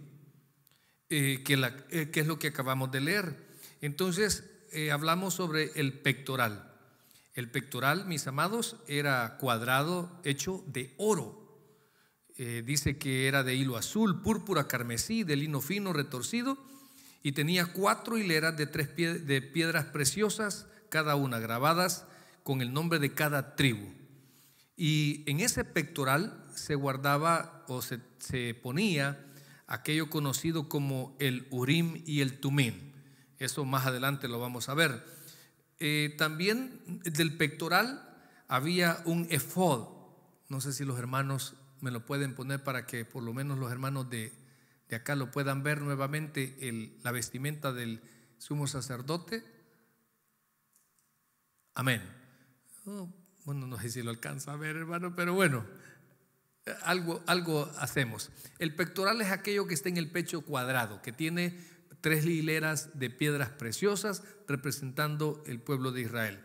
eh, que, eh, que, es lo que acabamos de leer. Entonces, eh, hablamos sobre el pectoral. El pectoral, mis amados, era cuadrado hecho de oro. dice que era de hilo azul, púrpura, carmesí, de lino fino, retorcido, y tenía cuatro hileras de tres de piedras preciosas, cada una grabadas con el nombre de cada tribu. Y en ese pectoral se guardaba o se, ponía aquello conocido como el Urim y el Tumim. Eso más adelante lo vamos a ver. Eh, también del pectoral había un efod. No sé si los hermanos me lo pueden poner para que por lo menos los hermanos de, acá lo puedan ver nuevamente, la vestimenta del sumo sacerdote. Amén. Oh, bueno, no sé si lo alcanza a ver, hermano, pero bueno, algo, algo hacemos. El pectoral es aquello que está en el pecho cuadrado, que tiene tres hileras de piedras preciosas representando el pueblo de Israel.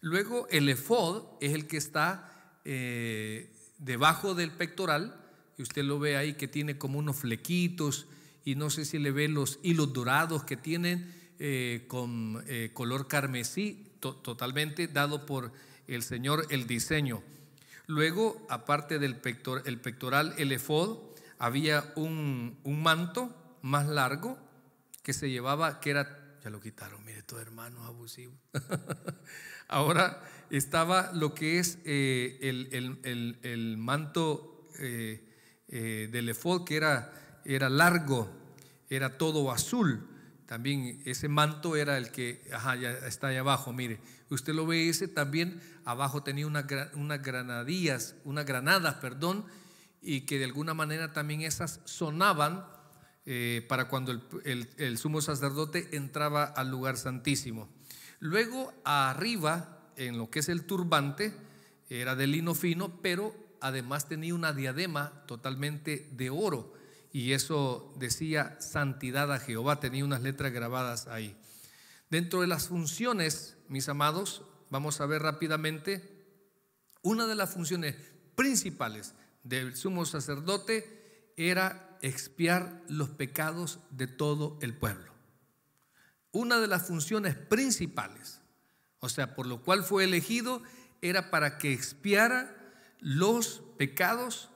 Luego el efod es el que está eh, debajo del pectoral, y usted lo ve ahí que tiene como unos flequitos, y no sé si le ve los hilos dorados que tienen eh, con eh, color carmesí, totalmente dado por el Señor el diseño. Luego, aparte del el pectoral, el efod, había un, manto más largo que se llevaba, que era, ya lo quitaron, mire, todo hermano abusivo. Ahora estaba lo que es eh, el, manto eh, eh, del efod, que era, era largo, era todo azul también ese manto era el que, ajá, ya está ahí abajo, mire, usted lo ve ese también, abajo tenía unas granadillas, unas granadas, perdón, y que de alguna manera también esas sonaban eh, para cuando el, el, sumo sacerdote entraba al lugar santísimo. Luego arriba, en lo que es el turbante, era de lino fino, pero además tenía una diadema totalmente de oro y eso decía santidad a Jehová, tenía unas letras grabadas ahí. Dentro de las funciones, mis amados, vamos a ver rápidamente una de las funciones principales del sumo sacerdote era expiar los pecados de todo el pueblo. Una de las funciones principales, o sea, por lo cual fue elegido, era para que expiara los pecados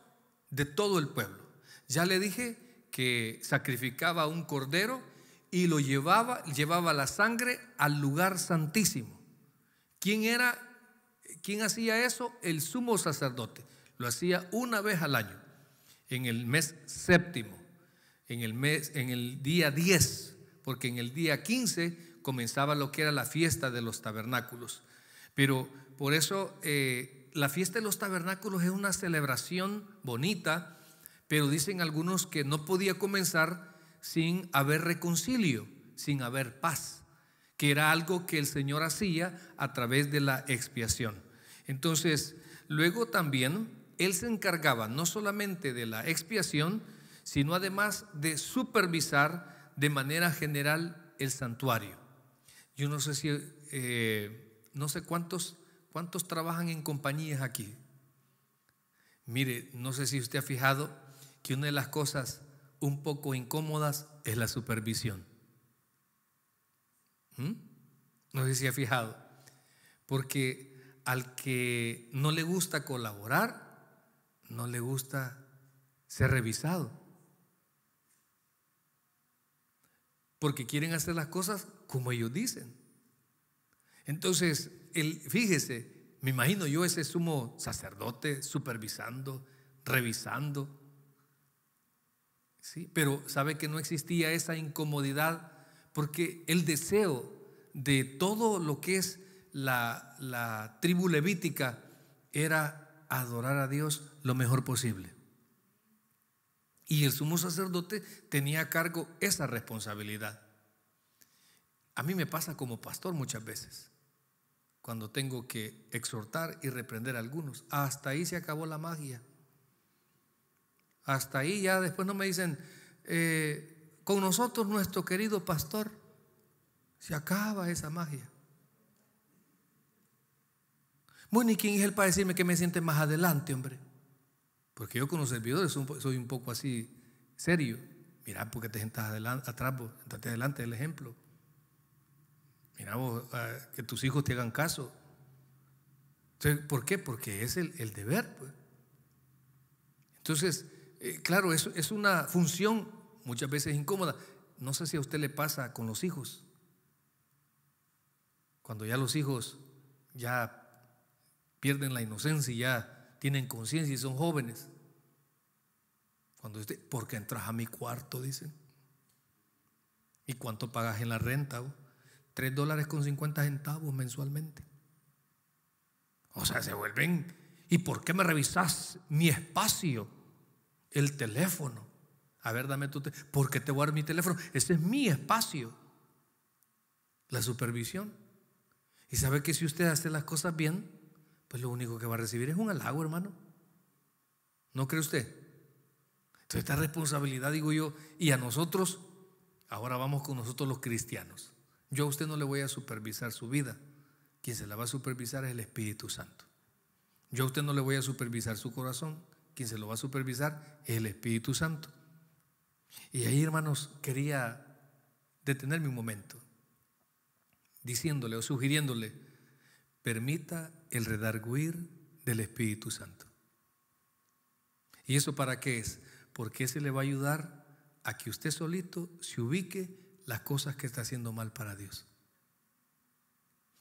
de todo el pueblo. Ya le dije que sacrificaba un cordero y lo llevaba, llevaba la sangre al lugar santísimo. ¿Quién era? ¿Quién hacía eso? El sumo sacerdote. Lo hacía una vez al año, en el mes séptimo, en el mes en el día 10, porque en el día 15 comenzaba lo que era la fiesta de los tabernáculos. Pero por eso eh, la fiesta de los tabernáculos es una celebración bonita pero dicen algunos que no podía comenzar sin haber reconcilio, sin haber paz, que era algo que el Señor hacía a través de la expiación. Entonces, luego también Él se encargaba no solamente de la expiación, sino además de supervisar de manera general el santuario. Yo no sé si, eh, no sé cuántos, cuántos trabajan en compañías aquí. Mire, no sé si usted ha fijado, que una de las cosas un poco incómodas es la supervisión. ¿Mm? No sé si ha fijado. Porque al que no le gusta colaborar, no le gusta ser revisado. Porque quieren hacer las cosas como ellos dicen. Entonces, el, fíjese, me imagino yo ese sumo sacerdote supervisando, revisando, pero sabe que no existía esa incomodidad porque el deseo de todo lo que es la, la tribu levítica era adorar a Dios lo mejor posible. Y el sumo sacerdote tenía a cargo esa responsabilidad. A mí me pasa como pastor muchas veces, cuando tengo que exhortar y reprender a algunos. Hasta ahí se acabó la magia. Hasta ahí ya después no me dicen, eh, con nosotros nuestro querido pastor, se acaba esa magia. Bueno, ¿y quién es el para decirme que me siente más adelante, hombre? Porque yo con los servidores soy un poco así serio. Mira, porque te sentas adelante, atrás, sentate adelante del ejemplo. Mira vos, ah, que tus hijos te hagan caso. ¿por qué? Porque es el, deber. Pues. Entonces, eh, claro, es, es una función muchas veces incómoda. No sé si a usted le pasa con los hijos. Cuando ya los hijos ya pierden la inocencia y ya tienen conciencia y son jóvenes. Cuando usted, qué entras a mi cuarto, dicen. ¿Y cuánto pagas en la renta? 3 Tres dólares con 50 centavos mensualmente. O sea, se vuelven. ¿Y por qué me revisas mi espacio? el teléfono. A ver, dame tu teléfono. ¿Por qué te guardo mi teléfono? Ese es mi espacio. La supervisión. Y sabe que si usted hace las cosas bien, pues lo único que va a recibir es un halago, hermano. ¿No cree usted? Entonces, esta responsabilidad, digo yo, y a nosotros, ahora vamos con nosotros los cristianos. Yo a usted no le voy a supervisar su vida. Quien se la va a supervisar es el Espíritu Santo. Yo a usted no le voy a supervisar su corazón quien se lo va a supervisar es el Espíritu Santo. Y ahí, hermanos, quería detenerme un momento, diciéndole o sugiriéndole, permita el redarguir del Espíritu Santo. ¿Y eso para qué es? Porque ese le va a ayudar a que usted solito se ubique las cosas que está haciendo mal para Dios.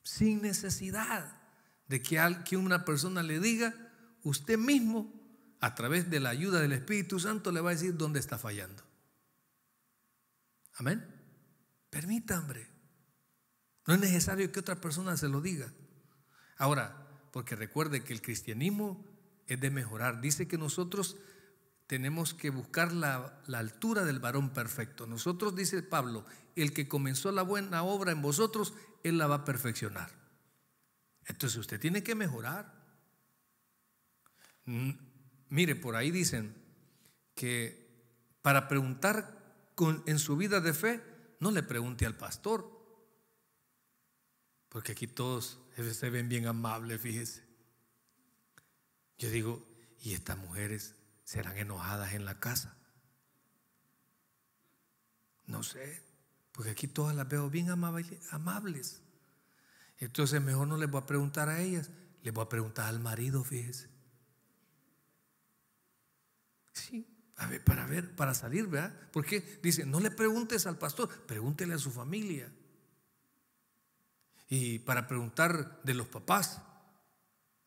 Sin necesidad de que una persona le diga, usted mismo a través de la ayuda del Espíritu Santo le va a decir dónde está fallando. Amén. Permita, hombre. No es necesario que otra persona se lo diga. Ahora, porque recuerde que el cristianismo es de mejorar. Dice que nosotros tenemos que buscar la, la, altura del varón perfecto. Nosotros, dice Pablo, el que comenzó la buena obra en vosotros, él la va a perfeccionar. Entonces usted tiene que mejorar. Mire, por ahí dicen que para preguntar con, en su vida de fe, no le pregunte al pastor. Porque aquí todos se ven bien amables, fíjese. Yo digo, ¿y estas mujeres serán enojadas en la casa? No sé, porque aquí todas las veo bien amables. Entonces mejor no les voy a preguntar a ellas, les voy a preguntar al marido, fíjese. Sí, a ver, para ver, para salir, ¿verdad? Porque dice, no le preguntes al pastor, pregúntele a su familia. Y para preguntar de los papás,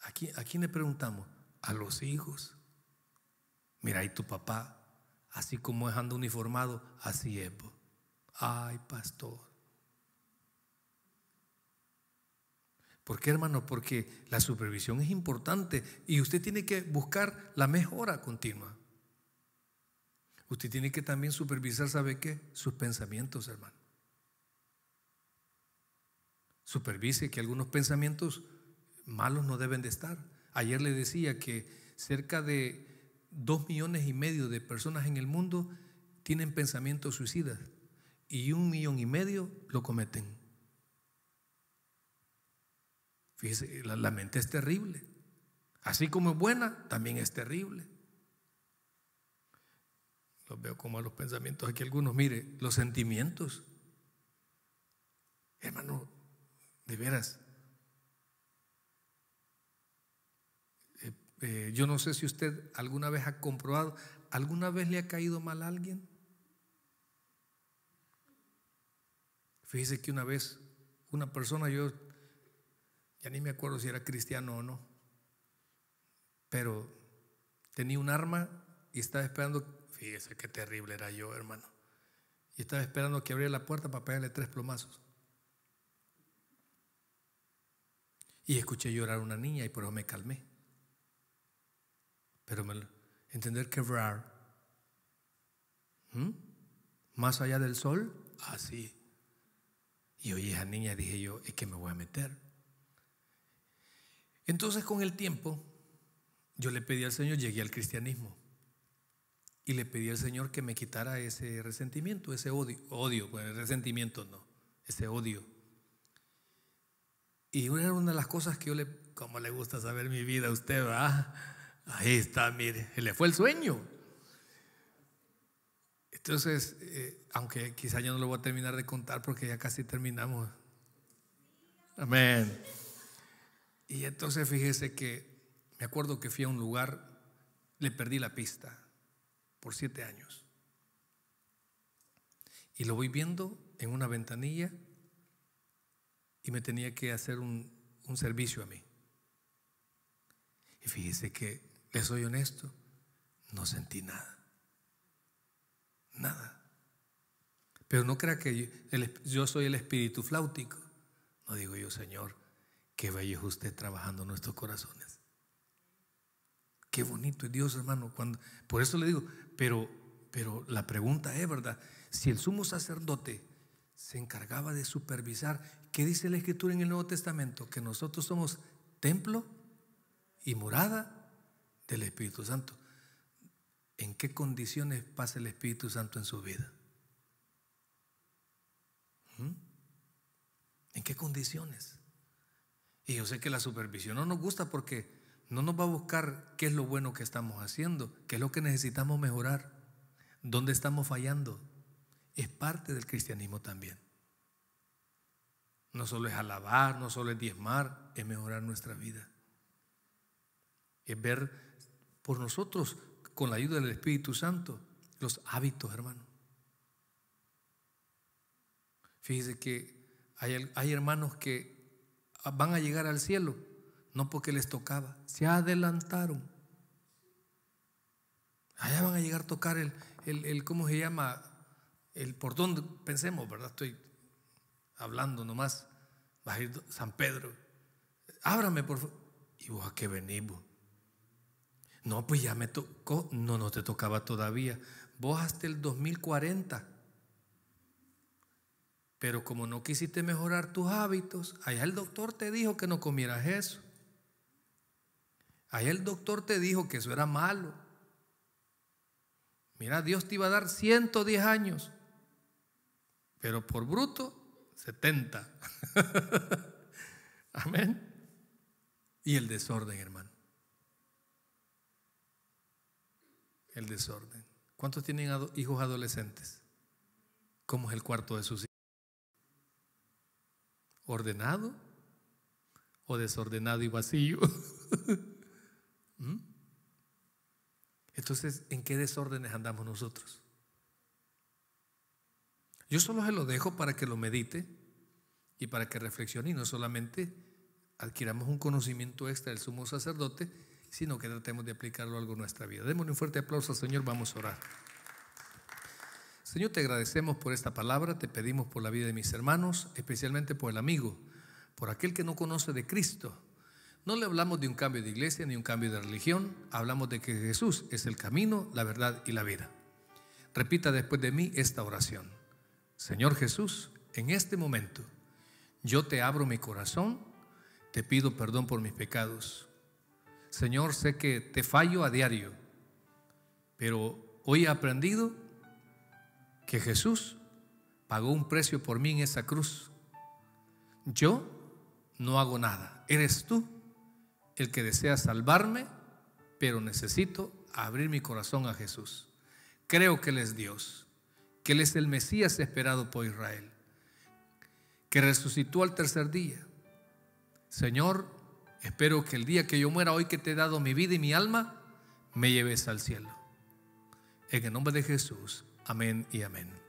¿a quién, le preguntamos? A los hijos. Mira, ahí tu papá, así como es ando uniformado, así es. Ay, pastor. ¿Por qué, hermano? Porque la supervisión es importante y usted tiene que buscar la mejora continua. Usted tiene que también supervisar, ¿sabe qué? Sus pensamientos, hermano. Supervise que algunos pensamientos malos no deben de estar. Ayer le decía que cerca de dos millones y medio de personas en el mundo tienen pensamientos suicidas y un millón y medio lo cometen. Fíjese, la, mente es terrible. Así como es buena, también es terrible veo como a los pensamientos aquí algunos. Mire, los sentimientos. Hermano, de veras. Eh, eh, yo no sé si usted alguna vez ha comprobado, ¿alguna vez le ha caído mal a alguien? Fíjese que una vez una persona, yo ya ni me acuerdo si era cristiano o no, pero tenía un arma y estaba esperando ese qué terrible era yo, hermano. Y estaba esperando que abriera la puerta para pegarle tres plomazos. Y escuché llorar a una niña y por eso me calmé. Pero entender quebrar, más allá del sol, así. Y oí esa niña, dije yo, es que me voy a meter. Entonces con el tiempo, yo le pedí al Señor, llegué al cristianismo. Y le pedí al Señor que me quitara ese resentimiento, ese odio, odio, pues, el resentimiento no, ese odio. Y una era una de las cosas que yo le, como le gusta saber mi vida a usted, va, ahí está, mire, le fue el sueño. Entonces, eh, aunque quizá yo no lo voy a terminar de contar porque ya casi terminamos. Amén. Y entonces fíjese que me acuerdo que fui a un lugar, le perdí la pista por siete años. Y lo voy viendo en una ventanilla y me tenía que hacer un, servicio a mí. Y fíjese que, le soy honesto, no sentí nada. Nada. Pero no crea que yo, soy el espíritu flautico. No digo yo, Señor, que vaya usted trabajando nuestros corazones. Qué bonito es Dios, hermano. Cuando, por eso le digo, pero, pero la pregunta es, ¿verdad? Si el sumo sacerdote se encargaba de supervisar, ¿qué dice la Escritura en el Nuevo Testamento? Que nosotros somos templo y morada del Espíritu Santo. ¿En qué condiciones pasa el Espíritu Santo en su vida? ¿Mm? ¿En qué condiciones? Y yo sé que la supervisión no nos gusta porque no nos va a buscar qué es lo bueno que estamos haciendo, qué es lo que necesitamos mejorar, dónde estamos fallando. Es parte del cristianismo también. No solo es alabar, no solo es diezmar, es mejorar nuestra vida. Es ver por nosotros, con la ayuda del Espíritu Santo, los hábitos, hermano. Fíjese que hay hermanos que van a llegar al cielo no porque les tocaba, se adelantaron. Allá van a llegar a tocar el, el, ¿cómo se llama? El portón, pensemos, ¿verdad? Estoy hablando nomás. Va a ir San Pedro. Ábrame, por favor. ¿Y vos oh, a qué venimos? No, pues ya me tocó. No, no te tocaba todavía. Vos hasta el 2040. Pero como no quisiste mejorar tus hábitos, allá el doctor te dijo que no comieras eso. Ahí el doctor te dijo que eso era malo. Mira, Dios te iba a dar 110 años, pero por bruto, 70. Amén. Y el desorden, hermano. El desorden. ¿Cuántos tienen hijos adolescentes? ¿Cómo es el cuarto de sus hijos? ¿Ordenado o desordenado y vacío? ¿Mm? Entonces, ¿en qué desórdenes andamos nosotros? Yo solo se lo dejo para que lo medite y para que reflexione y no solamente adquiramos un conocimiento extra del sumo sacerdote, sino que tratemos de aplicarlo algo en nuestra vida. Démosle un fuerte aplauso al Señor, vamos a orar. Señor, te agradecemos por esta palabra, te pedimos por la vida de mis hermanos, especialmente por el amigo, por aquel que no conoce de Cristo, no le hablamos de un cambio de iglesia ni un cambio de religión, hablamos de que Jesús es el camino, la verdad y la vida. Repita después de mí esta oración. Señor Jesús, en este momento yo te abro mi corazón, te pido perdón por mis pecados. Señor, sé que te fallo a diario, pero hoy he aprendido que Jesús pagó un precio por mí en esa cruz. Yo no hago nada, eres tú el que desea salvarme, pero necesito abrir mi corazón a Jesús. Creo que Él es Dios, que Él es el Mesías esperado por Israel, que resucitó al tercer día. Señor, espero que el día que yo muera hoy que te he dado mi vida y mi alma, me lleves al cielo. En el nombre de Jesús, amén y amén.